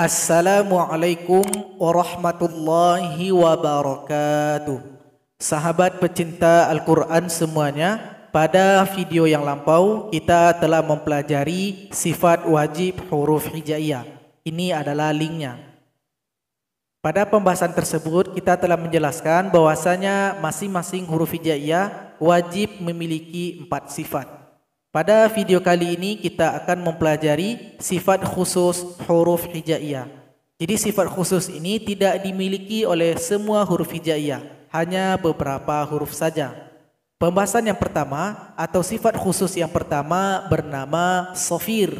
Assalamualaikum warahmatullahi wabarakatuh. Sahabat pecinta Al-Quran semuanya, pada video yang lampau kita telah mempelajari sifat wajib huruf hijaiyah. Ini adalah linknya. Pada pembahasan tersebut kita telah menjelaskan bahwasanya masing-masing huruf hijaiyah wajib memiliki empat sifat. Pada video kali ini kita akan mempelajari sifat khusus huruf hijaiyah. Jadi sifat khusus ini tidak dimiliki oleh semua huruf hijaiyah, hanya beberapa huruf saja. Pembahasan yang pertama atau sifat khusus yang pertama bernama sofir.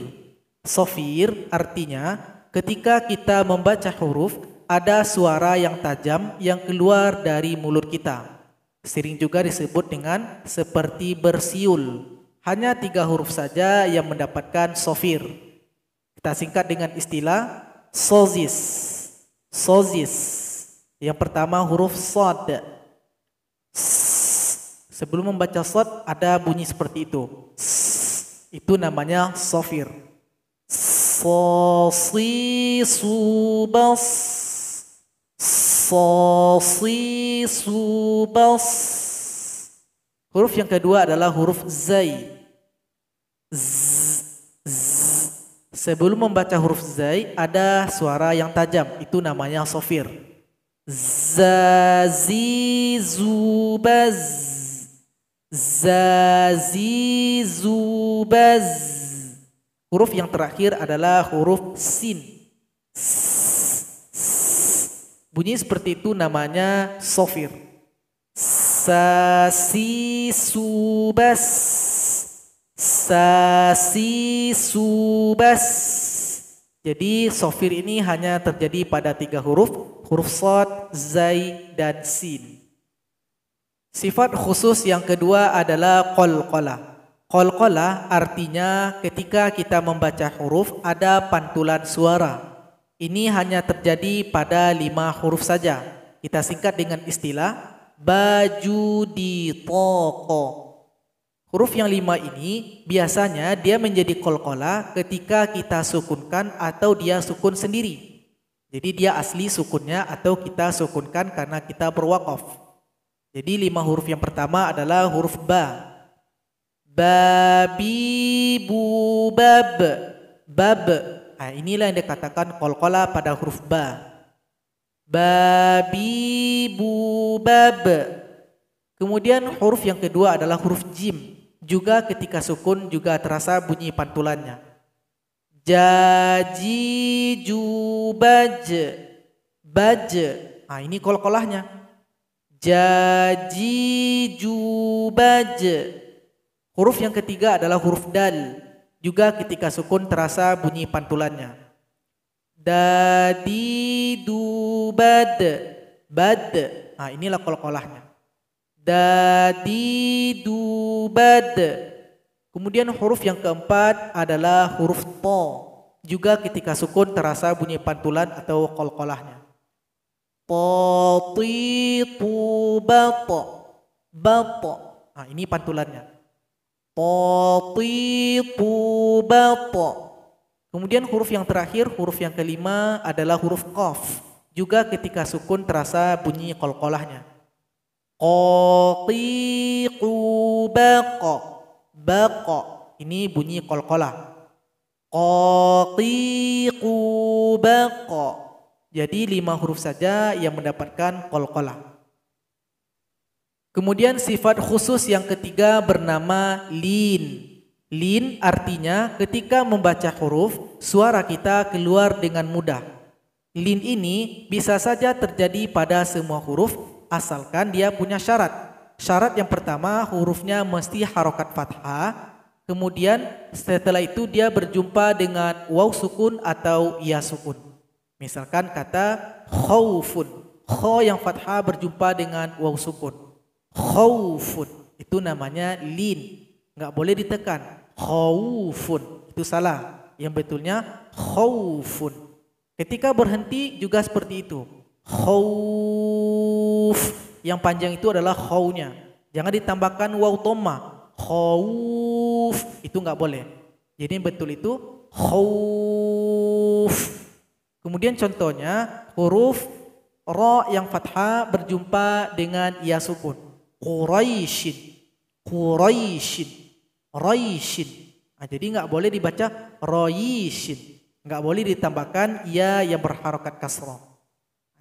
Sofir artinya ketika kita membaca huruf ada suara yang tajam yang keluar dari mulut kita. Sering juga disebut dengan seperti bersiul. Hanya tiga huruf saja yang mendapatkan sofir. Kita singkat dengan istilah sozis. Sozis. Yang pertama huruf sod. Sebelum membaca sod ada bunyi seperti itu. itu namanya sofir. Sosisubas. Sosisubas. Huruf yang kedua adalah huruf zai. Sebelum membaca huruf zai ada suara yang tajam, itu namanya sofir. Zazizubaz. Zazizubaz. Huruf yang terakhir adalah huruf sin. Bunyi seperti itu namanya sofir. Sasisubas sasisubas. Jadi sofir ini hanya terjadi pada tiga huruf, huruf sod, zai, dan sin. Sifat khusus yang kedua adalah kol kola. Kol kola artinya ketika kita membaca huruf ada pantulan suara. Ini hanya terjadi pada lima huruf saja. Kita singkat dengan istilah baju di toko. Huruf yang lima ini biasanya dia menjadi kolkola ketika kita sukunkan atau dia sukun sendiri. Jadi dia asli sukunnya atau kita sukunkan karena kita berwakaf. Jadi lima huruf yang pertama adalah huruf ba. Babi bu bab. Bab. Nah, inilah yang dikatakan kolkola pada huruf ba. Babi bu bab. Kemudian huruf yang kedua adalah huruf jim. Juga ketika sukun juga terasa bunyi pantulannya. Jaji jubaj. Baj. Nah ini kol-kolahnya. Jaji jubaj. Huruf yang ketiga adalah huruf dal. Juga ketika sukun terasa bunyi pantulannya. Dadi dubad. Bad. ah inilah kol-kolahnya dadi dubad. Kemudian huruf yang keempat adalah huruf to. Juga ketika sukun terasa bunyi pantulan atau kol-kolahnya. Tatitu Bato. Nah, ini pantulannya. Kemudian huruf yang terakhir, huruf yang kelima adalah huruf kof. Juga ketika sukun terasa bunyi kol-kolahnya. Qatiqu baqa. Baqa. Ini bunyi kolkola. Qatiqu baqa. Jadi lima huruf saja yang mendapatkan kolkola. Kemudian sifat khusus yang ketiga bernama lin. Lin artinya ketika membaca huruf, suara kita keluar dengan mudah. Lin ini bisa saja terjadi pada semua huruf asalkan dia punya syarat. Syarat yang pertama hurufnya mesti harokat fathah, kemudian setelah itu dia berjumpa dengan waw sukun atau ya sukun. Misalkan kata khawfun, khaw yang fathah berjumpa dengan waw sukun. Khawfun, itu namanya lin, nggak boleh ditekan. Khawfun, itu salah. Yang betulnya khawfun. Ketika berhenti juga seperti itu. Khawfun huruf yang panjang itu adalah khawnya. Jangan ditambahkan waw toma. Khawuf itu nggak boleh. Jadi betul itu khawuf. Kemudian contohnya huruf ro yang fathah berjumpa dengan ya sukun. Quraishin. Quraishin. Raishin. Nah, jadi nggak boleh dibaca royishin. Nggak boleh ditambahkan ya yang berharokat kasroh.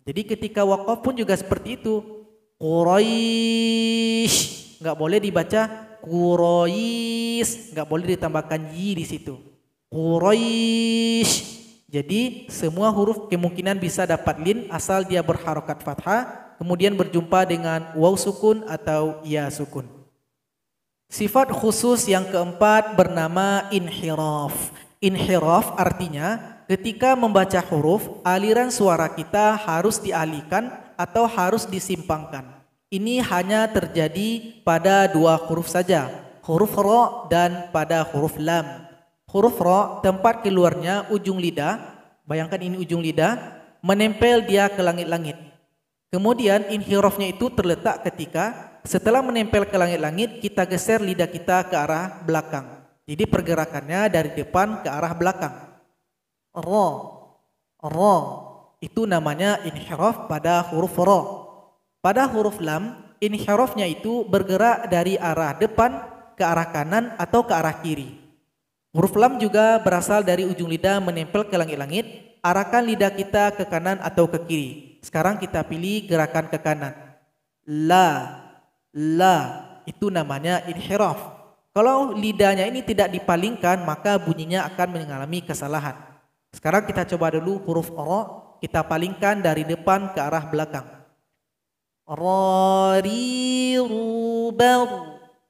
Jadi ketika wakaf pun juga seperti itu. Quraisy nggak boleh dibaca Quraisy, nggak boleh ditambahkan y di situ. Quraisy. Jadi semua huruf kemungkinan bisa dapat lin asal dia berharokat fathah kemudian berjumpa dengan waw sukun atau ya sukun. Sifat khusus yang keempat bernama inhiraf. Inhiraf artinya Ketika membaca huruf, aliran suara kita harus dialihkan atau harus disimpangkan. Ini hanya terjadi pada dua huruf saja, huruf ro dan pada huruf lam. Huruf ro tempat keluarnya ujung lidah, bayangkan ini ujung lidah, menempel dia ke langit-langit. Kemudian inhirofnya itu terletak ketika setelah menempel ke langit-langit kita geser lidah kita ke arah belakang. Jadi pergerakannya dari depan ke arah belakang ro ro itu namanya inhiraf pada huruf ro pada huruf lam inhirafnya itu bergerak dari arah depan ke arah kanan atau ke arah kiri huruf lam juga berasal dari ujung lidah menempel ke langit-langit arahkan lidah kita ke kanan atau ke kiri sekarang kita pilih gerakan ke kanan la la itu namanya inhiraf kalau lidahnya ini tidak dipalingkan, maka bunyinya akan mengalami kesalahan. Sekarang kita coba dulu huruf ro kita palingkan dari depan ke arah belakang. Rari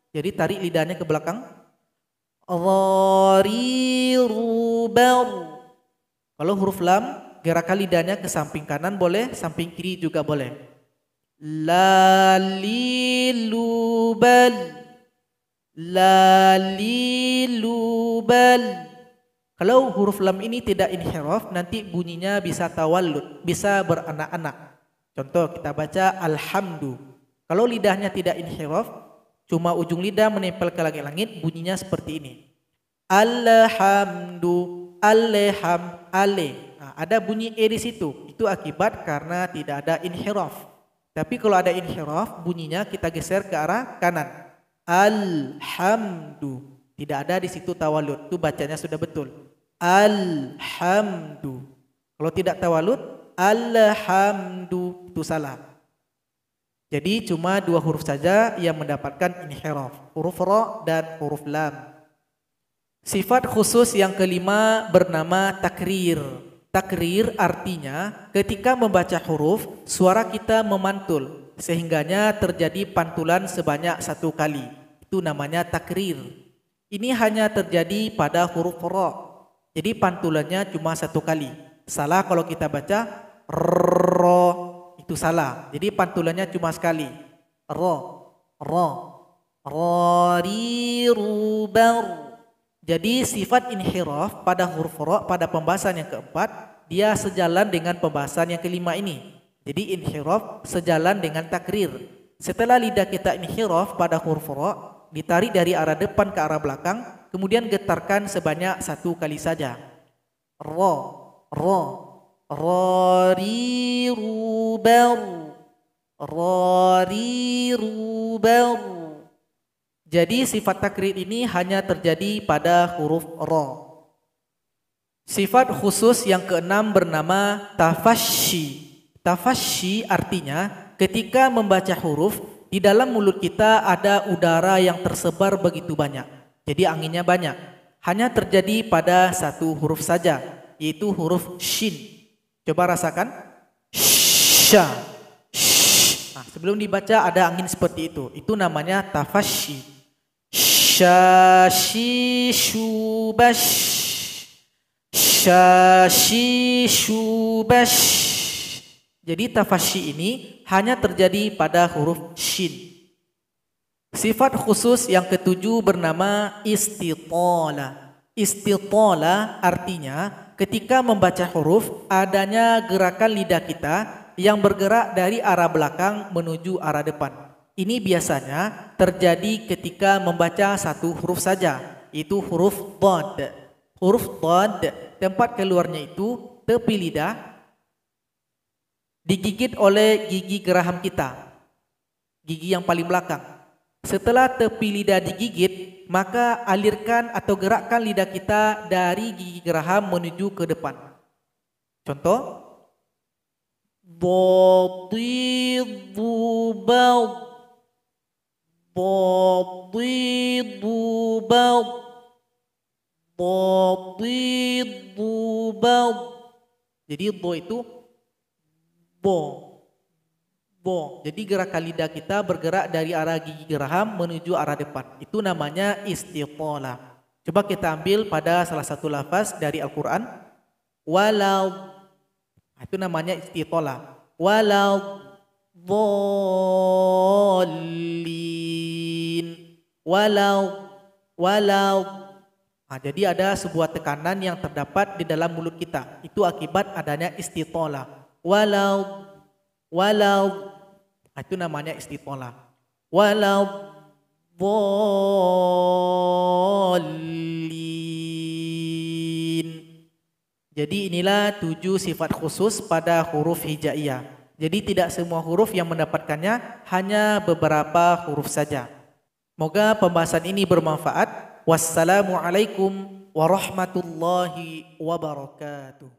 Jadi tarik lidahnya ke belakang. Rari Kalau huruf lam gerakan lidahnya ke samping kanan boleh, samping kiri juga boleh. Lalilubal. Lalilubal. Kalau huruf lam ini tidak inhiraf, nanti bunyinya bisa tawallud, bisa beranak-anak. Contoh kita baca alhamdu. Kalau lidahnya tidak inhiraf, cuma ujung lidah menempel ke langit-langit, bunyinya seperti ini. Alhamdu, alham, ale. Nah, ada bunyi e di situ. Itu akibat karena tidak ada inhiraf. Tapi kalau ada inhiraf, bunyinya kita geser ke arah kanan. Alhamdu. Tidak ada di situ tawalud. Itu bacanya sudah betul alhamdu. Kalau tidak tawalud, alhamdu itu salah. Jadi cuma dua huruf saja yang mendapatkan inhiraf, huruf ro dan huruf lam. Sifat khusus yang kelima bernama takrir. Takrir artinya ketika membaca huruf, suara kita memantul sehingganya terjadi pantulan sebanyak satu kali. Itu namanya takrir. Ini hanya terjadi pada huruf ro jadi pantulannya cuma satu kali. Salah kalau kita baca ro itu salah. Jadi pantulannya cuma sekali. Ro, ro, rari rubar. Jadi sifat inhiraf pada huruf ro pada pembahasan yang keempat dia sejalan dengan pembahasan yang kelima ini. Jadi inhiraf sejalan dengan takrir. Setelah lidah kita inhiraf pada huruf ro ditarik dari arah depan ke arah belakang kemudian getarkan sebanyak satu kali saja. Ro, ro, Ro, rubel, ru, rubel. Jadi sifat takrit ini hanya terjadi pada huruf ro. Sifat khusus yang keenam bernama tafashi. Tafashi artinya ketika membaca huruf di dalam mulut kita ada udara yang tersebar begitu banyak. Jadi anginnya banyak. Hanya terjadi pada satu huruf saja, yaitu huruf shin. Coba rasakan. sh, Nah, sebelum dibaca ada angin seperti itu. Itu namanya tafashi. Shashi shubash. Shashi shubash. Jadi tafashi ini hanya terjadi pada huruf shin. Sifat khusus yang ketujuh bernama istitola. Istitola artinya ketika membaca huruf adanya gerakan lidah kita yang bergerak dari arah belakang menuju arah depan. Ini biasanya terjadi ketika membaca satu huruf saja, itu huruf bond. Huruf bond tempat keluarnya itu tepi lidah digigit oleh gigi geraham kita. Gigi yang paling belakang setelah tepi lidah digigit, maka alirkan atau gerakkan lidah kita dari gigi geraham menuju ke depan. Contoh. Batidu bad. Batidu bad. Batidu bad. Jadi bo itu bo Bo. Jadi gerak lidah kita bergerak dari arah gigi geraham menuju arah depan. Itu namanya istiqola. Coba kita ambil pada salah satu lafaz dari Al-Quran. Walau. Nah, itu namanya istiqola. Walau bolin. Walau. Walau. Nah, jadi ada sebuah tekanan yang terdapat di dalam mulut kita. Itu akibat adanya istitola. Walau walau Nah, itu namanya Walau Walabbolin. Jadi inilah tujuh sifat khusus pada huruf hijaiyah. Jadi tidak semua huruf yang mendapatkannya, hanya beberapa huruf saja. Moga pembahasan ini bermanfaat. Wassalamualaikum warahmatullahi wabarakatuh.